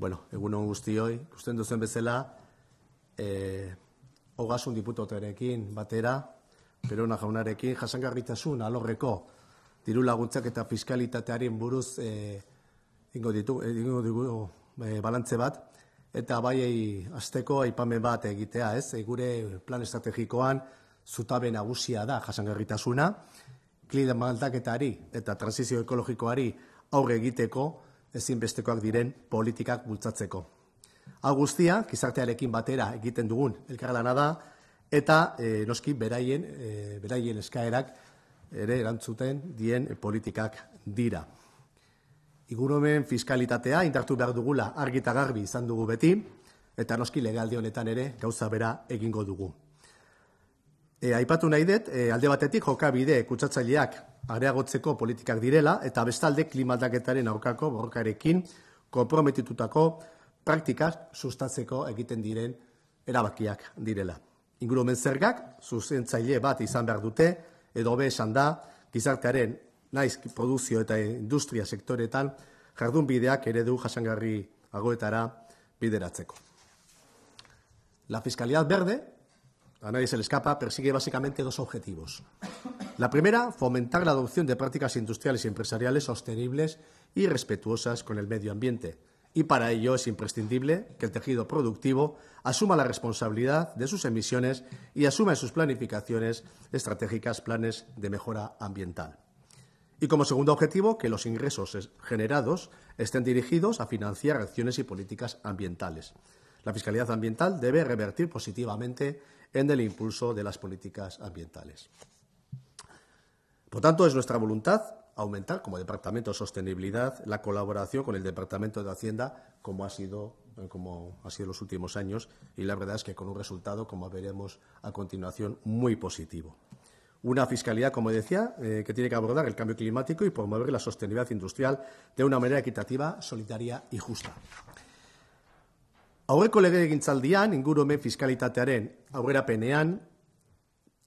Bueno, egun hon guzti ikusten duzen bezala, hogasun eh, diputotarekin batera, Perona jaunarekin, jasangarritasun alorreko diru laguntzak eta fiskalitatearen buruz eh, ingo ditu, eh, ingo ditu, balantze bat, eta bai azteko aipame bat egitea, ez? Egure plan estrategikoan zutabe nagusia da jasangarritasuna, klidamaldaketari eta transizio ekologikoari aurre egiteko, ezinbestekoak diren politikak bultzatzeko. Hau guztia, kizartearekin batera egiten dugun elkarlana da, eta e, noski beraien, e, beraien eskaerak ere erantzuten dien politikak dira. Igunomen fiskalitatea indartu behar dugula argita garbi izan dugu beti, eta noski legaldi honetan ere gauza bera egingo dugu. E, aipatu nahi dut, e, alde batetik jokabide kutsatzaileak areagotzeko politikak direla, eta bestalde klimaldaketaren aurkako borrokarekin komprometitutako praktikak sustatzeko egiten diren erabakiak direla. Ingurumen zergak, zuzentzaile bat izan behar dute, edo be esan da, gizartearen naiz produzio eta industria sektoretan jardunbideak eredu jasangarri agoetara bideratzeko. La fiskaliat berde, a nadie se le escapa, persigue básicamente dos objetivos. La primera, fomentar la adopción de prácticas industriales y empresariales sostenibles y respetuosas con el medio ambiente. Y para ello es imprescindible que el tejido productivo asuma la responsabilidad de sus emisiones y asuma en sus planificaciones estratégicas planes de mejora ambiental. Y como segundo objetivo, que los ingresos generados estén dirigidos a financiar acciones y políticas ambientales. La fiscalidad ambiental debe revertir positivamente en el impulso de las políticas ambientales. Por tanto, es nuestra voluntad aumentar como Departamento de Sostenibilidad la colaboración con el Departamento de Hacienda como ha sido eh, en los últimos años y la verdad es que con un resultado como veremos a continuación muy positivo. Una fiscalidad, como decía, eh, que tiene que abordar el cambio climático y promover la sostenibilidad industrial de una manera equitativa, solidaria y justa. Aurreko lege egintzaldian, ingurumen fiskalitatearen aurrerapenean,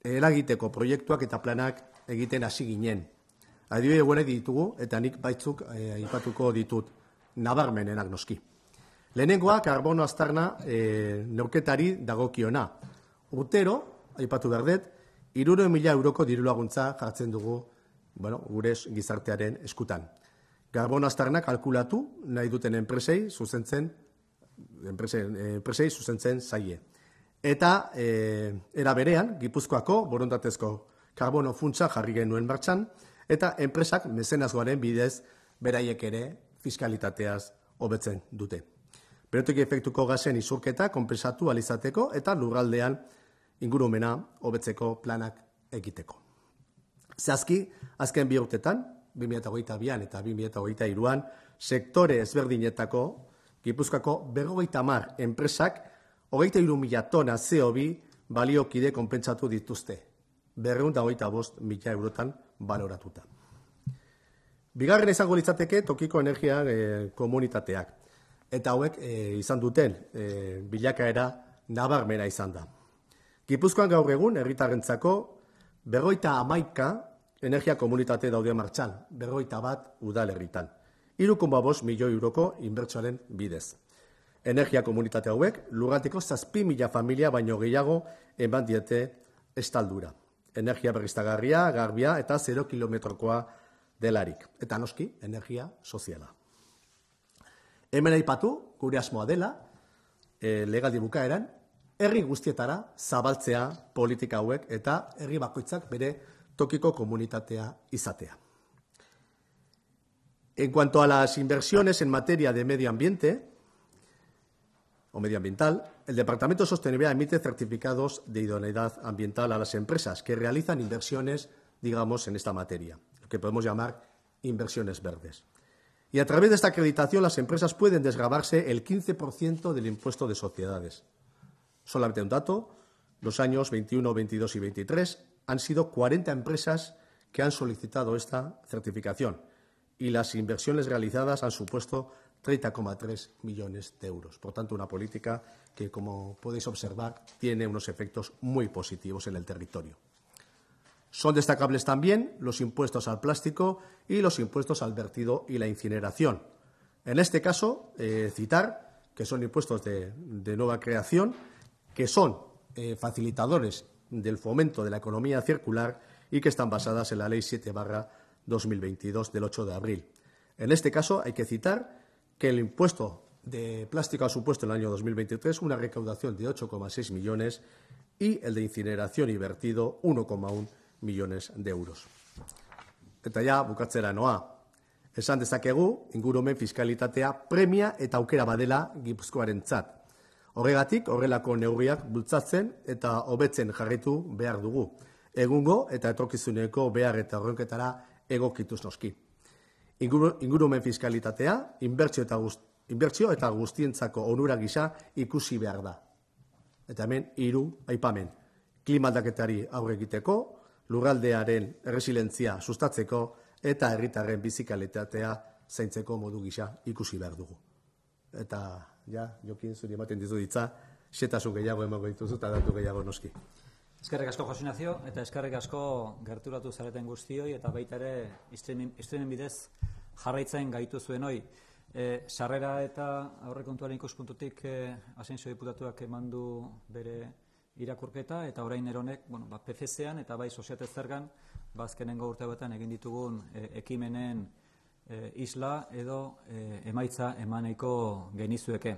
eragiteko proiektuak eta planak egiten hasi ginen. Adioi eguenek ditugu, eta nik baitzuk eh, aipatuko ditut nabarmenen noski. Lehenengoa, karbono aztarna eh, neuketari dagokiona. Urtero, aipatu behar dut, iruro mila euroko diru laguntza jartzen dugu bueno, gure gizartearen eskutan. Karbono aztarna kalkulatu nahi duten enpresei zuzentzen enpresei zuzentzen zaie. Eta, e, era berean, Gipuzkoako borondatezko karbono funtsa jarri genuen martxan, eta enpresak mezenazgoaren bidez beraiek ere fiskalitateaz hobetzen dute. Berotik efektuko gazen izurketa konpensatu alizateko eta lurraldean ingurumena hobetzeko planak egiteko. Zazki, azken bi urtetan, 2008 an eta 2008 an sektore ezberdinetako Gipuzkoako berrogeita mar enpresak hogeita iru mila tona zeo bi baliokide konpentsatu dituzte. Berreun hogeita bost mila eurotan baloratuta. Bigarren izango litzateke tokiko energia eh, komunitateak. Eta hauek eh, izan duten eh, bilakaera nabarmena izan da. Gipuzkoan gaur egun herritarrentzako berroita amaika energia komunitate daude martxan, berroita bat udalerritan. erritan irukumabos milio euroko inbertsoaren bidez. Energia komunitate hauek, lugatiko zazpi mila familia baino gehiago eman diete estaldura. Energia berriztagarria, garbia eta 0 kilometrokoa delarik. Eta noski, energia soziala. Hemen aipatu, gure asmoa dela, e, legaldi bukaeran, herri guztietara zabaltzea politika hauek eta herri bakoitzak bere tokiko komunitatea izatea. En cuanto a las inversiones en materia de medio ambiente o medioambiental, el Departamento de Sostenibilidad emite certificados de idoneidad ambiental a las empresas que realizan inversiones, digamos, en esta materia, lo que podemos llamar inversiones verdes. Y a través de esta acreditación las empresas pueden desgravarse el 15% del impuesto de sociedades. Solamente un dato, los años 21, 22 y 23 han sido 40 empresas que han solicitado esta certificación y las inversiones realizadas han supuesto 30,3 millones de euros. Por tanto, una política que, como podéis observar, tiene unos efectos muy positivos en el territorio. Son destacables también los impuestos al plástico y los impuestos al vertido y la incineración. En este caso, eh, citar que son impuestos de, nueva creación, que son eh, facilitadores del fomento de la economía circular y que están basadas en la Ley 7 barra 2022 del 8 de abril. En este caso hay que citar que el impuesto de plástico ha supuesto en el año 2023 una recaudación de 8,6 millones y el de incineración y vertido 1,1 millones de euros. Eta ja, bukatzera noa. Esan dezakegu, ingurumen fiskalitatea premia eta aukera badela gipuzkoarentzat. Horregatik, horrelako neurriak bultzatzen eta hobetzen jarritu behar dugu. Egungo eta etorkizuneko behar eta horrenketara egokituz noski. Ingurumen fiskalitatea, inbertsio eta guztientzako onura gisa ikusi behar da. Eta hemen, hiru aipamen, klimaldaketari aurre egiteko, lurraldearen resilentzia sustatzeko eta herritarren bizikalitatea zaintzeko modu gisa ikusi behar dugu. Eta, ja, jokin zuri ematen ditu ditza, setasun gehiago emango dituzu eta datu gehiago noski. Eskerrik asko Jose eta eskerrik asko gerturatu zareten guztioi eta baita ere streaming bidez jarraitzen gaitu zuen hoi. Eh, sarrera eta aurrekontuaren ikuspuntutik e, eh, asenso diputatuak emandu bere irakurketa eta orain eronek, bueno, ba eta bai sozietate zergan bazkenengo ba, urte egin ditugun e, ekimenen isla edo emaitza emaneiko genizueke.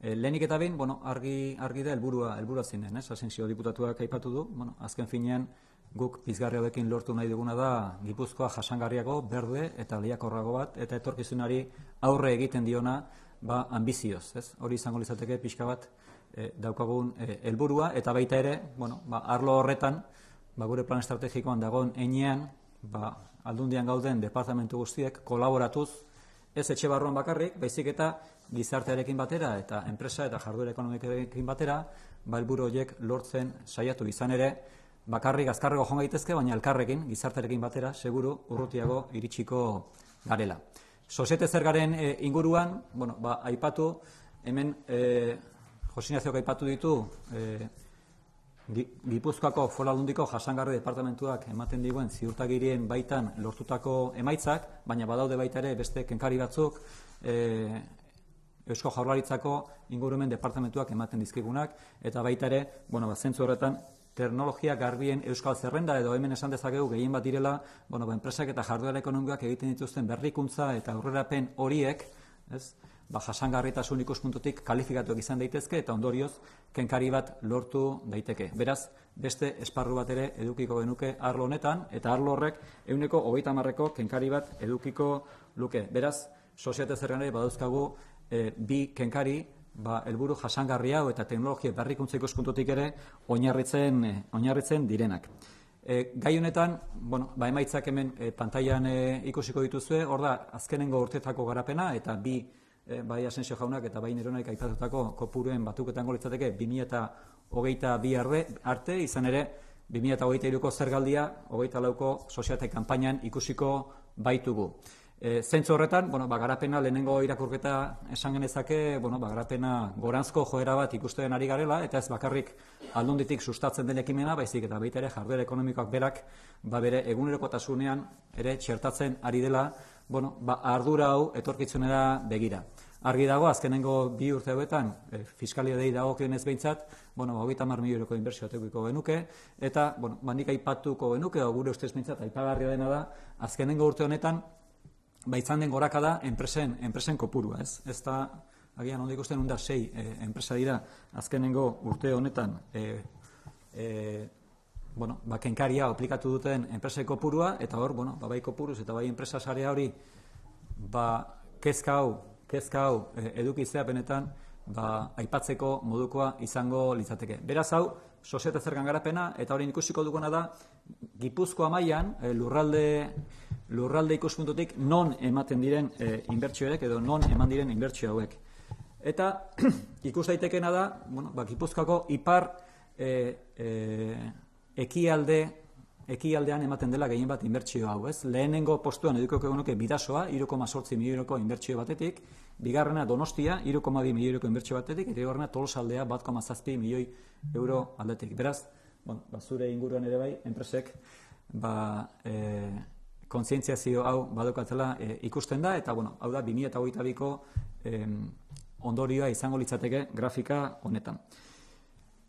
Eh, lehenik eta bain, bueno, argi, argi da helburua helburua zinen, ez? Asensio diputatuak aipatu du, bueno, azken finean guk pizgarri hauekin lortu nahi duguna da Gipuzkoa jasangarriago, berde eta liakorrago bat eta etorkizunari aurre egiten diona ba ambizioz, ez? Hori izango litzateke pixka bat e, daukagun eh, helburua eta baita ere, bueno, ba, arlo horretan ba, gure plan estrategikoan dagoen enean, ba, aldundian gauden departamentu guztiek kolaboratuz ez etxe barruan bakarrik, baizik eta gizartearekin batera eta enpresa eta jarduera ekonomikoarekin batera, ba helburu horiek lortzen saiatu izan ere, bakarrik azkarrego joan gaitezke, baina elkarrekin gizartearekin batera seguru urrutiago iritsiko garela. Sosete zergaren e, inguruan, bueno, ba, aipatu, hemen e, eh, Josinazioak aipatu ditu e, Gipuzkoako Foralundiko Jasangarri Departamentuak ematen diguen ziurtagirien baitan lortutako emaitzak, baina badaude baita ere beste kenkari batzuk Eusko Jaurlaritzako ingurumen departamentuak ematen dizkigunak, eta baita ere, bueno, ba, zentzu horretan, teknologia garbien euskal zerrenda edo hemen esan dezakegu gehien bat direla, bueno, ba, enpresak eta jarduera ekonomikoak egiten dituzten berrikuntza eta aurrerapen horiek, ez? Ba, jasangarritasun ikuspuntutik kalifikatuak izan daitezke eta ondorioz kenkari bat lortu daiteke. Beraz, beste esparru bat ere edukiko genuke arlo honetan eta arlo horrek ehuneko hogeita hamarreko kenkari bat edukiko luke. Beraz, sozietate zerrenari badauzkagu e, bi kenkari ba, elburu jasangarri eta teknologia berrikuntza ikuskuntutik ere oinarritzen, e, oinarritzen direnak. E, gai honetan, bueno, ba, emaitzak hemen e, pantailan e, ikusiko dituzue, hor da, azkenengo urtetako garapena eta bi e, bai asensio jaunak eta bai aipatutako kopuruen batuketan go litzateke 2022 hogeita bi arte, izan ere, 2008 iruko zergaldia, hogeita lauko sosiatek kanpainan ikusiko baitugu. E, zentzu horretan, bueno, ba, garapena lehenengo irakurketa esan genezake, bueno, ba, garapena gorantzko joera bat ikusten ari garela, eta ez bakarrik aldunditik sustatzen den ekimena, baizik eta baita ere jarduera ekonomikoak berak, ba, bere eguneroko ere txertatzen ari dela, bueno, ba, ardura hau etorkitzunera begira. Argi dago, azkenengo bi urte hauetan, e, eh, fiskalia dei dago kionez behintzat, bueno, hau ba, hogeita mar inbertsio tekuiko genuke, eta, bueno, bandik aipatuko genuke, gure ustez behintzat, aipagarria dena da, azkenengo urte honetan, baitzan den goraka da enpresen, enpresen kopurua, ez? Ez da, agian ondik ikusten, undar sei eh, enpresa dira azkenengo urte honetan e, e, bueno, ba, aplikatu duten enpresen kopurua, eta hor, bueno, ba, bai kopuruz eta bai enpresa sare hori ba, kezka hau, kezka hau e, benetan ba, aipatzeko modukoa izango litzateke. Beraz hau, sozieta zergan garapena, eta hori ikusiko duguna da, gipuzkoa maian, lurralde lurralde ikuspuntutik, non ematen diren e, inbertsioek edo non eman diren inbertsio hauek. Eta ikus daitekena da, bueno, ba, Gipuzkoako ipar e, e, ekialde ekialdean ematen dela gehien bat inbertsio hau, ez? Lehenengo postuan eduko egunuke bidasoa, 1,8 milioneko inbertsio batetik, bigarrena donostia, 1,2 milioneko inbertsio batetik, eta gorena tolosaldea bat komazazti milioi euro aldetik. Beraz, bueno, bazure inguruan ere bai, enpresek, ba, e, kontzientziazio hau badokatzela e, ikusten da, eta bueno, hau da, 2008 ko e, ondorioa izango litzateke grafika honetan.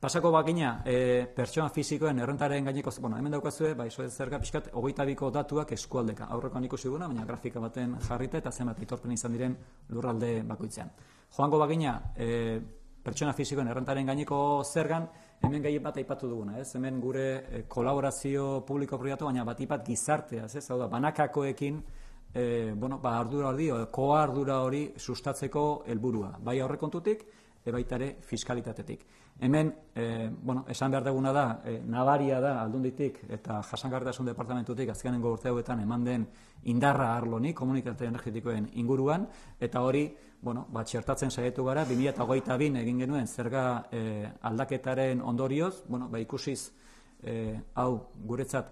Pasako bakina, e, pertsona fisikoen errentaren gaineko, bueno, hemen daukazue, bai, soez zerga pixkat, hogeita ko datuak eskualdeka. Aurreko ikusi ziguna, baina grafika baten jarrita eta zenbat itorpen izan diren lurralde bakoitzean. Joango bakina, e, pertsona fisikoen errentaren gaineko zergan, hemen gai bat aipatu duguna, ez? Hemen gure eh, kolaborazio publiko proiektu, baina bat gizartea, ez? Hau da, banakakoekin, e, eh, bueno, ba, ardura hori, koa ardura hori sustatzeko helburua. Bai aurrekontutik, e fiskalitatetik. Hemen, e, bueno, esan behar da, e, eh, nabaria da aldunditik eta jasangarretasun departamentutik azkenengo urte hauetan eman den indarra arloni, komunitate energetikoen inguruan, eta hori, bueno, bat zertatzen saietu gara, 2008 egin genuen zerga e, aldaketaren ondorioz, bueno, ba ikusiz, e, hau, guretzat,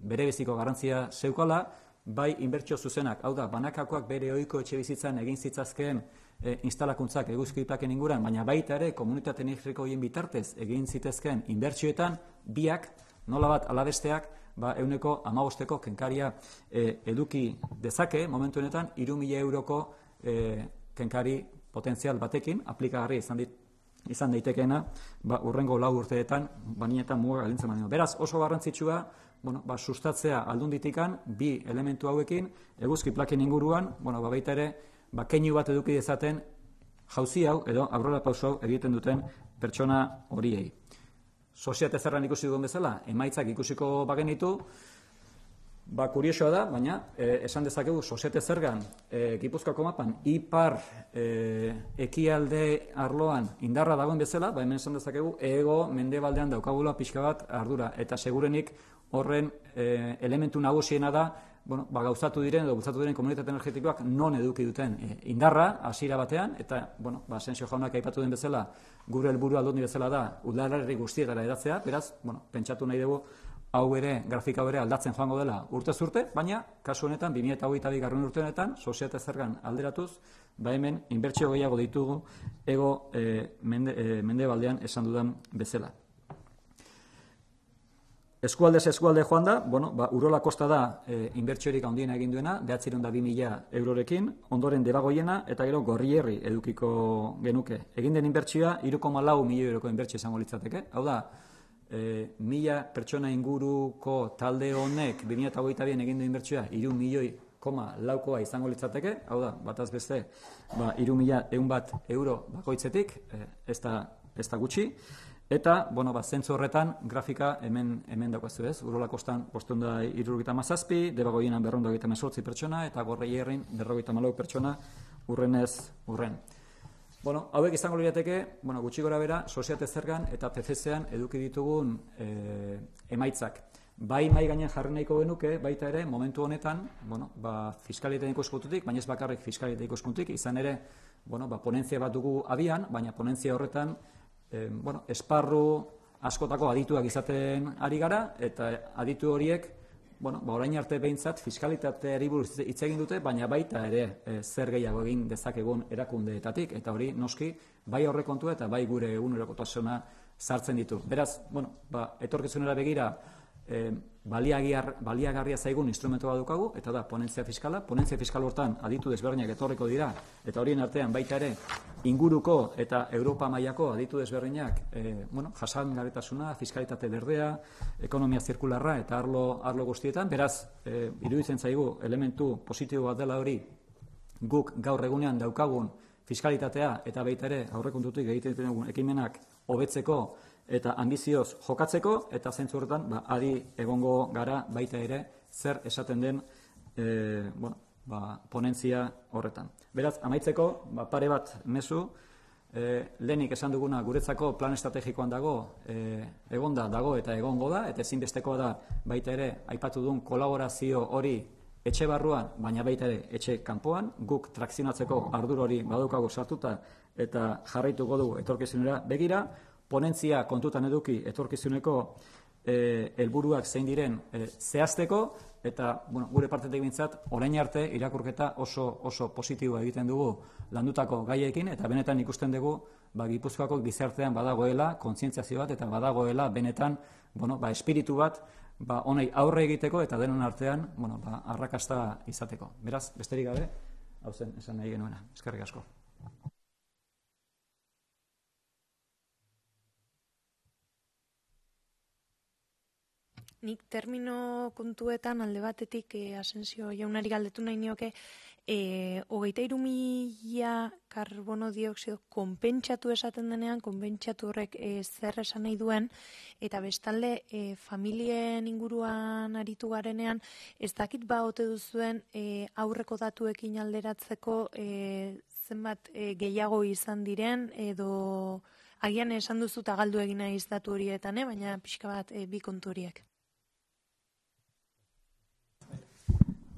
bere beziko garantzia zeukala, bai inbertsio zuzenak, hau da, banakakoak bere oiko etxe bizitzan egin zitzazkeen, E, instalakuntzak eguzki plaken inguran, baina baita ere komunitate energetiko hien bitartez egin zitezken inbertsioetan biak, nola bat alabesteak, ba, euneko amagosteko kenkaria e, eduki dezake, momentu honetan, iru euroko e, kenkari potentzial batekin, aplikagarri izan dit, izan daitekeena, ba, urrengo lau urteetan, banietan muga galintzen badino. Beraz, oso garrantzitsua, bueno, ba, sustatzea aldunditikan, bi elementu hauekin, eguzki plaken inguruan, bueno, ba, baita ere, ba, bat eduki dezaten jauzi hau edo aurrera pauso egiten duten pertsona horiei. Sosiate zerran ikusi dugun bezala, emaitzak ikusiko bagenitu, ba, kuriosoa da, baina e, esan dezakegu sosiate zergan e, ipar e, ekialde arloan indarra dagoen bezala, ba, hemen esan dezakegu ego mendebaldean daukagula pixka bat ardura, eta segurenik horren e, elementu nagusiena da bueno, ba, gauzatu diren edo gauzatu diren komunitate energetikoak non eduki duten e, indarra hasiera batean eta bueno, ba sensio jaunak aipatu den bezala gure helburu aldundi bezala da udalarri guztietara eratzea, beraz, bueno, pentsatu nahi dugu hau ere grafika bere aldatzen joango dela urte zurte, baina kasu honetan 2022 garren urte honetan sozietate zergan alderatuz ba hemen inbertsio gehiago ditugu ego e, mende, e, mendebaldean esan dudan bezala. Eskualdez eskualde joan da, bueno, ba, Urola Kosta da e, inbertsiorik handiena egin duena, behatzeron da 2.000 eurorekin, ondoren debagoiena eta gero herri edukiko genuke. Egin den inbertsioa, iruko milio euroko inbertsio izango litzateke. Hau da, e, mila pertsona inguruko talde honek 2008an egin du inbertsioa, iru milioi koma laukoa izango litzateke, hau da, bataz beste, ba, euro bakoitzetik, e, ez, da, ez da gutxi. Eta, bueno, ba, zentzu horretan, grafika hemen, hemen daukazu ez. Urola kostan bostunda irurgita mazazpi, debagoienan berrunda egiten mesurtzi pertsona, eta gorrei herrin berrogeita pertsona, urren ez, urren. Bueno, hauek izango lirateke, bueno, gutxi gora bera, sosiate eta PCC-an eduki ditugun e, emaitzak. Bai mai gainen jarri nahiko genuke, baita ere, momentu honetan, bueno, ba, fiskalitean ikuskuntutik, baina ez bakarrik fiskalitean ikuskuntutik, izan ere, bueno, ba, ponentzia bat dugu abian, baina ponentzia horretan, bueno, esparru askotako adituak izaten ari gara, eta aditu horiek, bueno, ba, orain arte behintzat fiskalitatea buruz hitz egin dute, baina baita ere e, zer gehiago egin dezakegun erakundeetatik, eta hori noski bai kontu eta bai gure egunerako tasuna sartzen ditu. Beraz, bueno, ba, etorkizunera begira, eh, baliagarria zaigun instrumento bat dukagu, eta da ponentzia fiskala. Ponentzia fiskal hortan aditu desberdinak etorriko dira, eta horien artean baita ere inguruko eta Europa mailako aditu desberdinak e, bueno, jasan fiskalitate berdea, ekonomia zirkularra eta arlo, arlo guztietan. Beraz, e, iruditzen zaigu elementu positibo bat dela hori guk gaur egunean daukagun fiskalitatea eta baita ere aurrekontutik egiten dugun ekimenak hobetzeko eta ambizioz jokatzeko eta zentzu horretan ba, adi egongo gara baita ere zer esaten den e, bueno, ba, ponentzia horretan. Beraz, amaitzeko, ba, pare bat mezu e, lehenik esan duguna guretzako plan estrategikoan dago e, egonda dago eta egongo da, eta ezinbestekoa da baita ere aipatu duen kolaborazio hori etxe barruan, baina baita ere etxe kanpoan, guk trakzionatzeko ardur hori badukago sartuta eta jarraituko dugu etorkizunera begira, ponentzia kontutan eduki etorkizuneko eh, helburuak elburuak zein diren eh, zehazteko, eta bueno, gure partetik bintzat, orain arte irakurketa oso, oso positiboa egiten dugu landutako gaiekin, eta benetan ikusten dugu, ba, gipuzkoako gizartean badagoela, kontzientziazio bat, eta badagoela benetan, bueno, ba, espiritu bat, ba, onei aurre egiteko eta denon artean, bueno, ba, arrakasta izateko. Beraz, besterik gabe, hau zen, esan nahi genuena. Ezkerrik asko. nik termino kontuetan alde batetik e, asensio jaunari galdetu nahi nioke e, hogeita irumila karbono dioksio konpentsatu esaten denean, konpentsatu horrek eh, zer esan nahi duen eta bestalde e, familien inguruan aritu garenean ez dakit ba ote duzuen e, aurreko datuekin alderatzeko zenbat gehiago izan diren edo Agian esan duzut galdu egin nahi horietan, baina pixka bat eh, bi konturiek.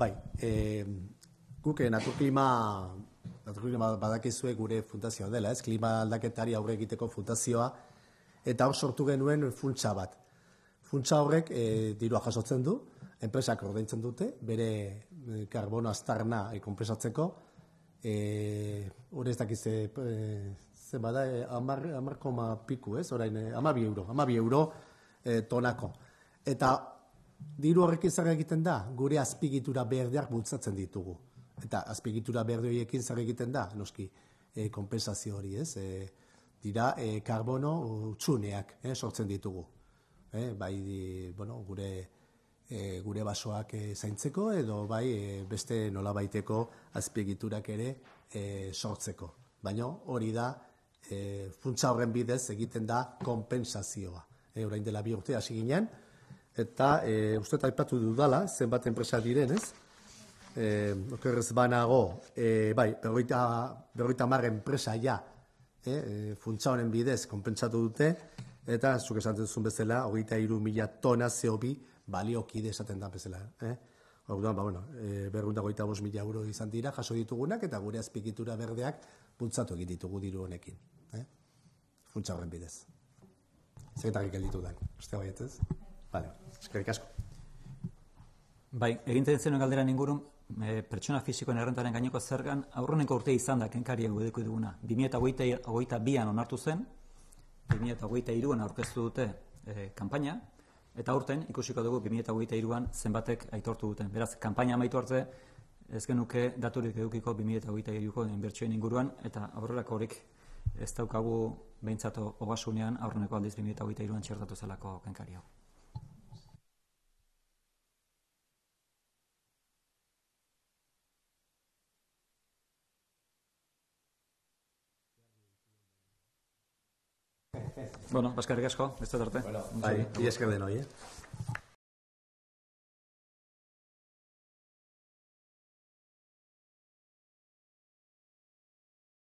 Bai, e, guke eh, naturklima badakizue gure fundazioa dela, ez? Klima aldaketari aurre egiteko fundazioa, eta hor sortu genuen funtsa bat. Funtsa horrek e, dirua jasotzen du, enpresak ordaintzen dute, bere eh, karbono astarna ekonpresatzeko, e, hori ez dakiz e, ze bada, e, amar piku, ez? Horain, e, amabi euro, euro tonako. Eta Diru horrekin zer egiten da, gure azpigitura berdeak bultzatzen ditugu. Eta azpigitura berde horiekin zer egiten da, noski, e, eh, kompensazio hori, ez? E, dira, e, karbono txuneak e, sortzen ditugu. E, bai, bueno, gure, e, gure basoak e, zaintzeko, edo bai, e, beste nola azpiegiturak ere e, sortzeko. Baina hori da, e, funtsa horren bidez egiten da kompensazioa. E, orain dela bi urte hasi ginen, eta e, uste eta du dala zenbat enpresa diren, ez? E, okerrez banago, e, bai, berroita, berroita enpresa ja, e, e, funtsa honen bidez, konpentsatu dute, eta zuk esantzen zuen bezala, hogeita iru mila tona zehobi, baliokide esaten da bezala, eh? Orduan, ba, bueno, e, berrundago eta mila euro izan dira, jaso ditugunak, eta gure azpikitura berdeak puntzatu egin ditugu diru honekin. Eh? Funtza horren bidez. Zeketak ikan ditu uste Vale, eskerrik asko. Bai, egintzen zen galderan ingurun, eh, pertsona fizikoen errentaren gaineko zergan, aurroneko urte izan da, kenkari hau duguna. 2008-2002an onartu zen, 2008-2002an aurkeztu dute e, kanpaina eta aurten ikusiko dugu 2008-2002an zenbatek aitortu duten. Beraz, kanpaina amaitu hartze, ez genuke daturik edukiko 2008-2002ko inbertsioen inguruan, eta aurrera horik ez daukagu behintzatu hogasunean, aurroneko aldiz 2008-2002an txertatu zelako kenkari Bueno, vas pues cargasco esta tarde. y es que de hoy, eh.